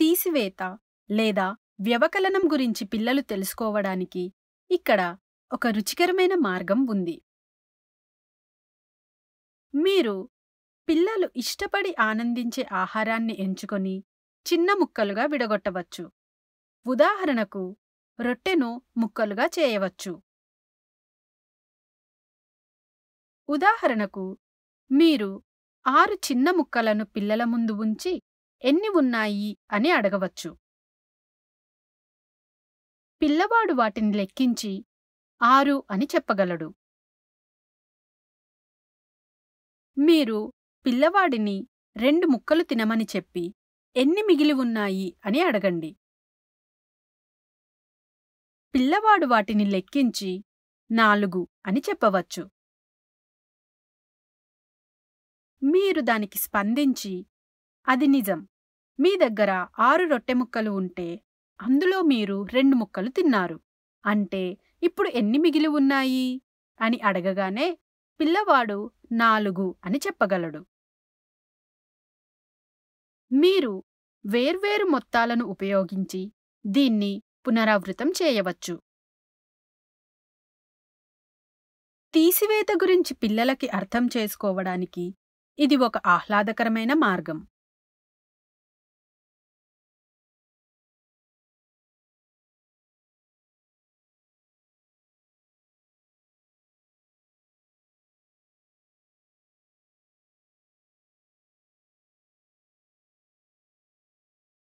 తీసివేత లేదా వ్యవకలనం గురించి పిల్లలు తెలుసుకోవడానికి ఇక్కడ ఒక రుచికరమైన మార్గం ఉంది మీరు పిల్లలు ఇష్టపడి ఆనందించే ఆహారాన్ని ఎంచుకొని చిన్న ముక్కలుగా విడగొట్టవచ్చు ఉదాహరణకు రొట్టెను ముక్కలుగా చేయవచ్చు ఉదాహరణకు మీరు ఆరు చిన్న ముక్కలను పిల్లల ముందు ఉంచి ఎన్ని ఉన్నాయి అని అడగవచ్చు పిల్లవాడు వాటిని లెక్కించి ఆరు అని చెప్పగలడు మీరు పిల్లవాడిని రెండు ముక్కలు తినమని చెప్పి ఎన్ని మిగిలి ఉన్నాయి అని అడగండి పిల్లవాడు వాటిని లెక్కించి నాలుగు అని చెప్పవచ్చు మీరు దానికి స్పందించి అది నిజం మీ దగ్గర ఆరు రొట్టె ముక్కలు ఉంటే అందులో మీరు రెండు ముక్కలు తిన్నారు అంటే ఇప్పుడు ఎన్ని మిగిలి ఉన్నాయి అని అడగగానే పిల్లవాడు నాలుగు అని చెప్పగలడు మీరు వేర్వేరు మొత్తాలను ఉపయోగించి దీన్ని పునరావృతం చేయవచ్చు తీసివేత గురించి పిల్లలకి అర్థం చేసుకోవడానికి ఇది ఒక ఆహ్లాదకరమైన మార్గం